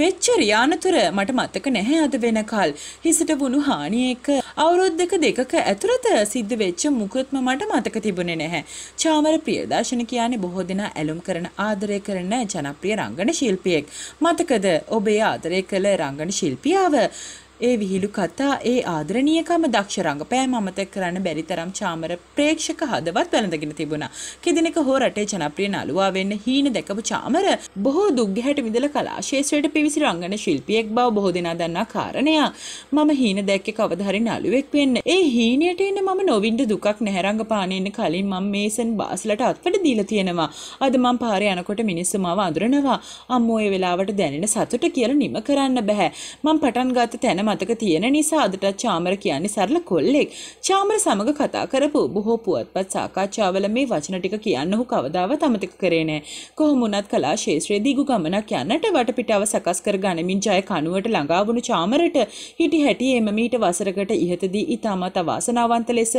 වෙච්ච රියානතුර මට මතක නැහැ අද වෙනකල්. හිසට වුණු හානිය එක අවුරුද්දක දෙකක ඇතුළත සිද්ධ වෙච්ච මුකුත්ම මට මතක තිබුණේ නැහැ. චාමර ප්‍රියදර්ශන කියන්නේ බොහෝ දෙනා ඇලුම් කරන ආදරය කරන ජනප්‍රිය රංගන ශිල්පියෙක්. මතකද ඔබේ ආදරය කළ රංගන ශිල්පියාව ඒ විහිළු කතා ඒ ආදරණීයකම දක්ෂ රංගපෑම අමතක කරන්න බැරි තරම් චාමර ප්‍රේක්ෂක හදවත් වැළඳගෙන තිබුණා. කෙදිනක හෝ රටේ ජනප්‍රිය නළුවා වෙන්න හීන දැකපු චාමර බොහෝ දුක්ගැහැට මිදලා කලා ශේෂ්ත්‍රයට පිවිසි රංගන ශිල්පියෙක් බව බොහෝ දෙනා දන්නා කාරණය. මම හීන දැක්කේ කවදා හරි නළුවෙක් වෙන්න. ඒ හීනයට එන්න මම නොවින්ද දුකක් නැහැ රංගපානේ ඉන්න කලින් මම මේසන් බාස්ලට අත්වඩ දීලා තියෙනවා. අද මම පාරේ යනකොට මිනිස්සු මාව අඳුරනවා. අම්මෝ ඒ වෙලාවට දැනෙන සතුට කියලා නිම කරන්න බෑ. මම පටන් ගත්ත තැන මතක තියෙන නිසා අදටත් චාමර කියන්නේ සරල කොල්ලෙක්. චාමර සමග කතා කරපු බොහෝ පුවත්පත් සාකච්ඡාවල මේ වචන ටික කියන්න ඔහු කවදාවත් අමතක කරේ නෑ. කොහොම වුණත් කලා ශාස්ත්‍රයේ දිගු ගමනක් යන්නට වටපිටාව සකස් කර ගනිමින් ජය කණුවට ළඟාවුණු චාමරට හිටි හැටියේම මීට වසරකට ඉහතදී ඉතාමත් අවාසනාවන්ත ලෙස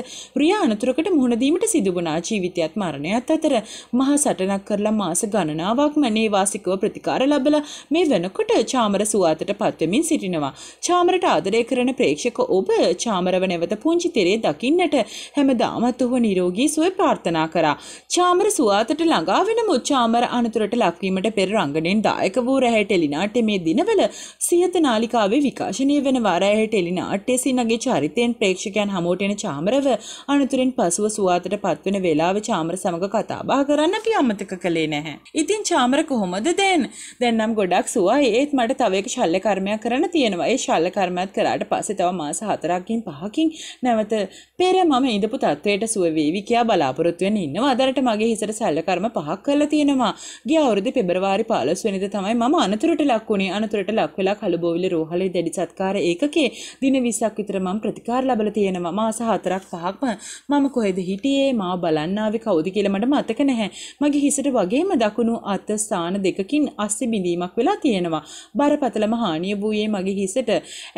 රියා අනතුරකට මුහුණ දීමට සිදු වුණා ජීවිතයත් මරණයත් අතර මහා සටනක් කරලා මාස ගණනාවක්ම නේවාසිකව ප්‍රතිකාර ලැබලා මේ වෙනකොට චාමර සුවාතට පත්වෙමින් සිටිනවා. චාමර ඔබට ආදරය කරන ප්‍රේක්ෂක ඔබ චාමරව නැවත පුංචි තෙරේ දකින්නට හැමදාමත් ඔහු නිරෝගී සුවය ප්‍රාර්ථනා කරා. චාමර සුවාතට ළඟා වෙනමු චාමර අනතුරට ලක්වීමට පෙර රංගනෙන් දායක වූ රැහැ ටෙලිනාට්‍ය මේ දිනවල සියත නාලිකාවේ විකාශනය වෙන වරැහැ ටෙලිනාට්‍ය සින්නගේ චරිතයෙන් ප්‍රේක්ෂකයන් හමුවට එන චාමරව අනතුරෙන් පසුව සුවාතට පත්වන වේලාව චාමර සමග කතාබහ කරන්න අපි අමතක කළේ නැහැ. ඉතින් චාමර කොහොමද දැන්? දැන් නම් ගොඩක් සුවා ඒත් මට තව එක ශල්‍ය කර්මයක් කරන්න තියෙනවා. ඒ ශල්‍ය කර්මයක් කරාට පස්සේ තව මාස 4කින් 5කින් නැවත පෙර මම ඉඳපු තත්වයට සුව වේවි කියා බලාපොරොත්තු වෙන ඉන්නවා. අදරට මගේ හිසට සැල කර්ම පහක් කරලා තියෙනවා. ගිය අවුරුදු පෙබරවාරි 15 වෙනිදා තමයි මම අනතුරට ලක් වුණේ. අනතුරට ලක් වෙලා කළුබෝවිල රෝහලේ දැඩි සත්කාර ඒකකේ දින 20ක් විතර මම ප්‍රතිකාර ලැබලා තියෙනවා. මාස 4ක් 5ක්ම මම කොහෙද හිටියේ? මාව බලන්න ආවේ කවුද කියලා මට මතක නැහැ. මගේ හිසට වගේම දකුණු අත ස්ථාන දෙකකින් අස්සි බිඳීමක් වෙලා තියෙනවා. බරපතලම හානිය වූයේ මගේ හිසට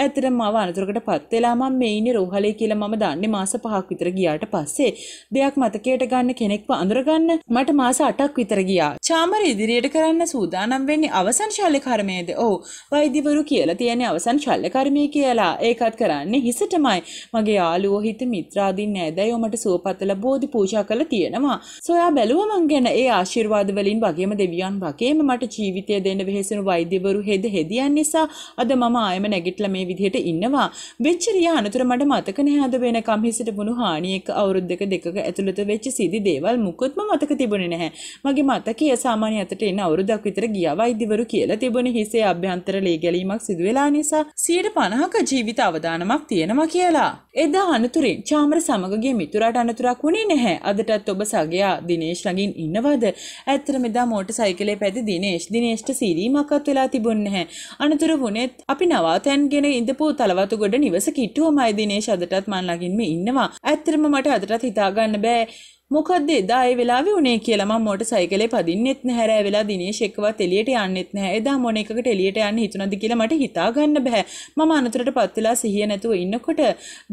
ඇත්තටම මාව අනතුරකට පත් වෙලා මම මේ ඉන්නේ රෝහලේ කියලා මම දන්නේ මාස 5ක් විතර ගියාට පස්සේ දෙයක් මතකයට ගන්න කෙනෙක්ව අඳුරගන්න මට මාස 8ක් විතර ගියා. චාමර ඉදිරියට කරන්න සූදානම් වෙන්නේ අවසන් ශල්‍ය කර්මයේද? ඔව්. වෛද්‍යවරු කියලා තියන්නේ අවසන් ශල්‍ය කර්මය කියලා. ඒකත් කරන්නේ හිසටමයි. මගේ යාළුවෝ හිත මිත්‍රාදීන් නෑදෑයෝ මට සුවපතල බෝධි පූජා කළා තියෙනවා. සොයා බැලුවා මං ගැන ඒ ආශිර්වාද වලින් වගේම දෙවියන් වගේම මට ජීවිතය දෙන්න වෙහෙසුණු වෛද්‍යවරු හෙද හෙදියන් නිසා අද මම ආයෙම නැගිටලා මේ විදිහට ඉන්නවා. වෙච්චරිය අනතුර මට මතක නෑ අද වෙනකම් හිසට වුණු හානි එක අවුරුද්දක දෙකක ඇතුළත වෙච්ච සිදි දේවල් මුකුත්ම මතක තිබුණේ නැහැ. මගේ මතකය සාමාන්‍ය අතට එන අවුරුද්දක් විතර ගියා වෛද්‍යවරු කියලා තිබුණ හිසේ අභ්‍යන්තර ලේ ගැලීමක් සිදු වෙලා නිසා 150ක ජීවිත අවදානමක් තියෙනවා කියලා. එදා අනතුරින් චාමර සමගගේ මිතුරාට අනතුරක් වුණේ නැහැ. අදටත් ඔබ සගයා දිනේෂ් ළඟින් ඉන්නවද? ඇත්තටම එදා මෝටර් සයිකලේ පැදි දිනේෂ් දිනේෂ්ට සීරීමක්වත් වෙලා තිබුණේ නැහැ. අනතුරු වුණෙත් අපි නවාතැන් ගෙන ඉඳපු තලවතුගොඩ නිවස කිට්ටුවමයි දිනේෂ් අදටත් මං ළඟින්ම ඉන්නවා. ඇත්තටම මට අදටත් හිතාගන්න බෑ මොකද්ද එදා ඒ වෙලාවේ උනේ කියලා මම මෝටර් සයිකලේ පදින්නෙත් නැහැ රෑ වෙලා දිනේෂ් එක්කවත් එළියට යන්නෙත් නැහැ. එදා මොන එකකට එළියට යන්න හිතුණද කියලා මට හිතා ගන්න බෑ. මම අනතුරටපත් වෙලා සිහිය නැතුව ඉන්නකොට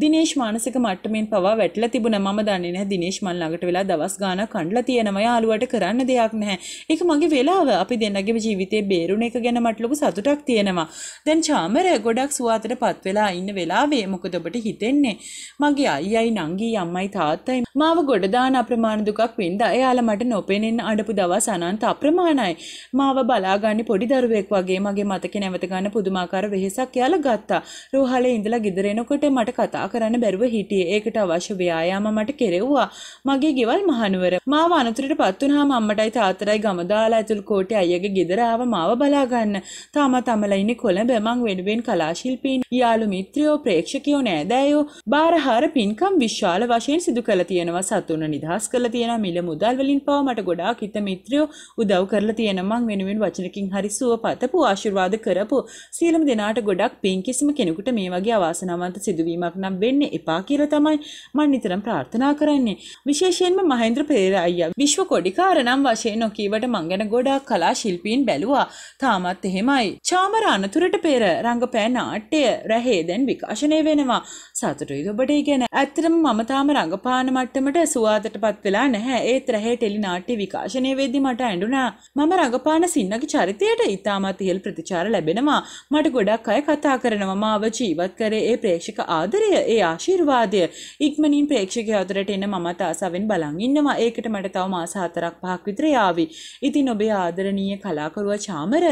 දිනේෂ් මානසික මට්ටමින් පවා වැටලා තිබුණා. මම දන්නේ නැහැ දිනේෂ් මන් ළඟට වෙලා දවස් ගාණක් කණ්ඩලා තියෙනවා. යාළුවට කරන්න දෙයක් නැහැ. ඒක මගේ වෙලාව. අපි දෙන්නගේම ජීවිතේ බේරුණ එක ගැන මට ලොකු සතුටක් තියෙනවා. දැන් චාමර ගොඩක් සුවාතටපත් වෙලා ඉන්න වෙලාවේ මොකද ඔබට හිතෙන්නේ? මගේ අයියයි නංගි අම්මයි තාත්තයි මාව ගොඩ දාන අප්‍රමාණ දුකක් වින්දා එයාලා මට නොපෙනෙන්න අඩපු දවස් අනන්ත අප්‍රමාණයි. මාව බලාගන්න පොඩි දරුවෙක් වගේ මගේ මතකේ නැවත ගන්න පුදුමාකාර වෙහෙසක් එයාලා ගත්තා. රෝහලේ ඉඳලා ගෙදර එනකොට මට කතා කරන්න බැරුව හිටියේ. ඒකට අවශ්‍ය ව්‍යායාම මට කෙරෙව්වා. මගේ ගෙවල් මහනුවර. මාව අනතුරට පත් වුණාම අම්මටයි තාත්තටයි ගම දාලා ඇතුළු කෝටේ අයියගේ ගෙදර ආව මාව බලාගන්න. තාමත් අමලා ඉන්නේ කොළඹ මං වෙනුවෙන් කලාශිල්පීන් යාළු මිත්‍රයෝ ප්‍රේක්ෂකයෝ නෑදෑයෝ බාරහාර පින්කම් විශාල වශයෙන් සිදු කළ තියෙනවා සතුන නිදහස් නිදහස් කරලා තියෙනවා මිල මුදල් වලින් පවා මට ගොඩාක් හිත මිත්‍රයෝ උදව් කරලා තියෙනවා මං වෙනුවෙන් වචනකින් හරි සුවපතපු ආශිර්වාද කරපු සියලුම දෙනාට ගොඩක් පින් කිසිම කෙනෙකුට මේ වගේ අවාසනාවන්ත සිදුවීමක් නම් වෙන්න එපා කියලා තමයි මම නිතරම ප්‍රාර්ථනා කරන්නේ විශේෂයෙන්ම මහේන්ද්‍ර පෙරේරා අයියා විශ්ව කොඩිකාර නම් වශයෙන් නොකීවට මං ගැන ගොඩාක් කලා ශිල්පීන් බැලුවා තාමත් එහෙමයි චාමර අනතුරට පෙර රංගපෑ නාට්‍ය රැහේ දැන් විකාශනය වෙනවා සතුටුයි ඔබට ගැන ඇත්තටම මම තාම රංගපාන මට්ටමට සුවාදට පත් වෙලා නැහැ ඒත් රැහේ ටෙලිනාට්‍ය විකාශනය වෙද්දි මට ඇඬුණා මම රඟපාන සින්නගේ චරිතයට ඉතාමත් ඉහළ ප්‍රතිචාර ලැබෙනවා මට ගොඩක් අය කතා කරනවා මාව ජීවත් කරේ ඒ ප්‍රේක්ෂක ආදරය ඒ ආශිර්වාදය ඉක්මනින් ප්‍රේක්ෂකයා අතරට එන මමත් ආසාවෙන් බලන් ඉන්නවා ඒකට මට තව මාස හතරක් පහක් විතර යාවි ඉතින් ඔබේ ආදරණීය කලාකරුවා චාමර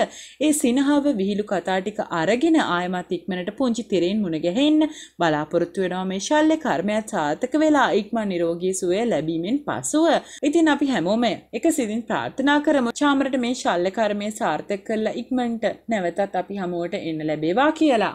ඒ සිනහව විහිළු කතා ටික අරගෙන ආයමත් ඉක්මනට පුංචි තිරෙන් මුණ ගැහෙන්න බලාපොරොත්තු වෙනවා මේ ශල්්‍ය කර්මයක් සාර්ථක වෙලා ඉක්මන් නිරෝගී සුවය ලැබීම ගැනීමෙන් පසුව. ඉතින් අපි හැමෝම එක සිදින් ප්‍රාර්ථනා කරම චාමරට මේ ශල්ල කර්මය සාර්ථක කරලා ඉක්මන්ට නැවතත් අපි හමුවට එන්න ලැබේවා කියලා.